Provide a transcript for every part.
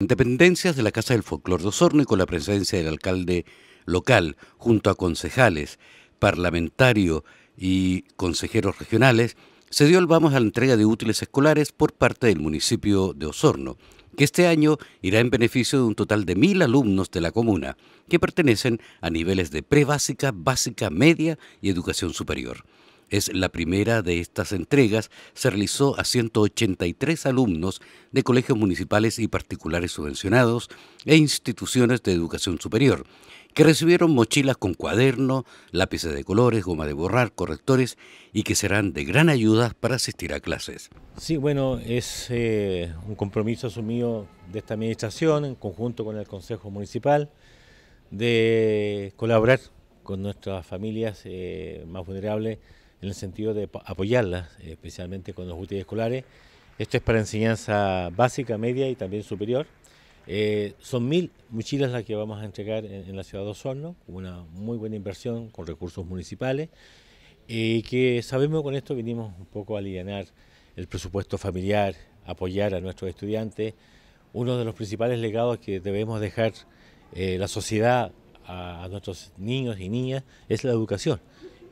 Dependencias de la Casa del Folclor de Osorno y con la presencia del alcalde local, junto a concejales, parlamentario y consejeros regionales, se dio el vamos a la entrega de útiles escolares por parte del municipio de Osorno, que este año irá en beneficio de un total de mil alumnos de la comuna, que pertenecen a niveles de prebásica, básica, media y educación superior es la primera de estas entregas, se realizó a 183 alumnos de colegios municipales y particulares subvencionados e instituciones de educación superior, que recibieron mochilas con cuaderno, lápices de colores, goma de borrar, correctores y que serán de gran ayuda para asistir a clases. Sí, bueno, es eh, un compromiso asumido de esta administración en conjunto con el Consejo Municipal de colaborar con nuestras familias eh, más vulnerables en el sentido de apoyarlas, eh, especialmente con los útiles escolares. Esto es para enseñanza básica, media y también superior. Eh, son mil mochilas las que vamos a entregar en, la ciudad de Osorno, una muy buena inversión con recursos municipales, y eh, que sabemos con esto vinimos un poco a aliviar el presupuesto familiar, apoyar a nuestros estudiantes. Uno de los principales legados que debemos dejar la sociedad a nuestros niños y niñas es la educación.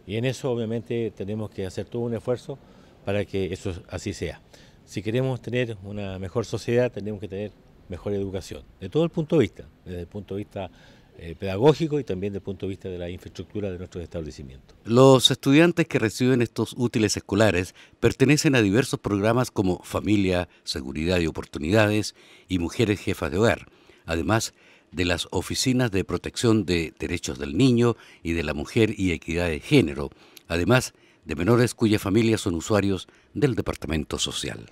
Y en eso obviamente tenemos que hacer todo un esfuerzo para que eso así sea. Si queremos tener una mejor sociedad, tenemos que tener mejor educación, de todo el punto de vista, desde el punto de vista eh, pedagógico y también desde el punto de vista de la infraestructura de nuestros establecimientos. Los estudiantes que reciben estos útiles escolares pertenecen a diversos programas como Familia, Seguridad y Oportunidades y Mujeres Jefas de Hogar. Además, de las Oficinas de Protección de Derechos del Niño y de la Mujer y Equidad de Género, además de menores cuyas familias son usuarios del Departamento Social.